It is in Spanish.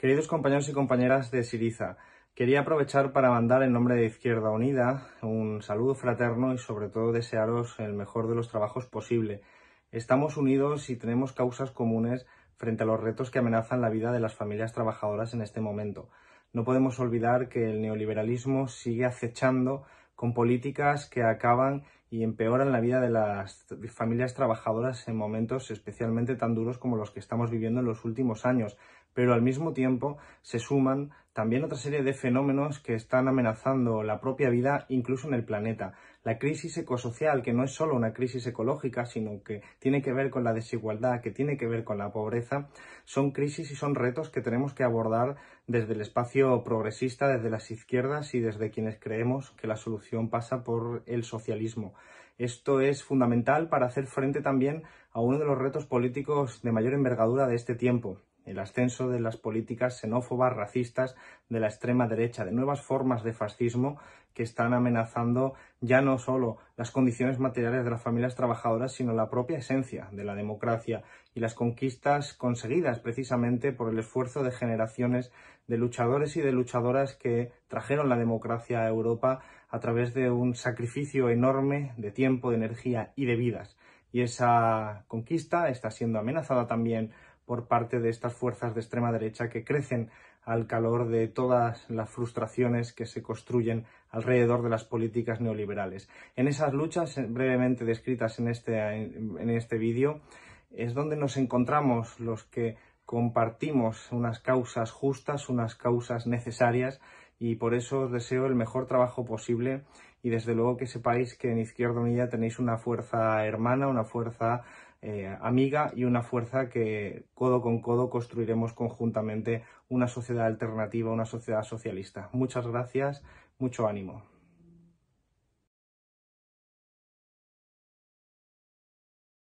Queridos compañeros y compañeras de Siriza, quería aprovechar para mandar en nombre de Izquierda Unida un saludo fraterno y sobre todo desearos el mejor de los trabajos posible. Estamos unidos y tenemos causas comunes frente a los retos que amenazan la vida de las familias trabajadoras en este momento. No podemos olvidar que el neoliberalismo sigue acechando con políticas que acaban y empeoran la vida de las familias trabajadoras en momentos especialmente tan duros como los que estamos viviendo en los últimos años. Pero al mismo tiempo se suman también otra serie de fenómenos que están amenazando la propia vida incluso en el planeta. La crisis ecosocial, que no es solo una crisis ecológica, sino que tiene que ver con la desigualdad, que tiene que ver con la pobreza, son crisis y son retos que tenemos que abordar desde el espacio progresista, desde las izquierdas y desde quienes creemos que la solución pasa por el socialismo. Esto es fundamental para hacer frente también a uno de los retos políticos de mayor envergadura de este tiempo, el ascenso de las políticas xenófobas, racistas de la extrema derecha, de nuevas formas de fascismo que están amenazando ya no solo las condiciones materiales de las familias trabajadoras, sino la propia esencia de la democracia y las conquistas conseguidas precisamente por el esfuerzo de generaciones de luchadores y de luchadoras que trajeron la democracia a Europa a través de un sacrificio enorme de tiempo, de energía y de vidas. Y esa conquista está siendo amenazada también por parte de estas fuerzas de extrema derecha que crecen al calor de todas las frustraciones que se construyen alrededor de las políticas neoliberales. En esas luchas eh, brevemente descritas en este, en este vídeo es donde nos encontramos los que compartimos unas causas justas, unas causas necesarias y por eso os deseo el mejor trabajo posible y desde luego que sepáis que en Izquierda Unida tenéis una fuerza hermana, una fuerza eh, amiga y una fuerza que codo con codo construiremos conjuntamente una sociedad alternativa, una sociedad socialista. Muchas gracias, mucho ánimo.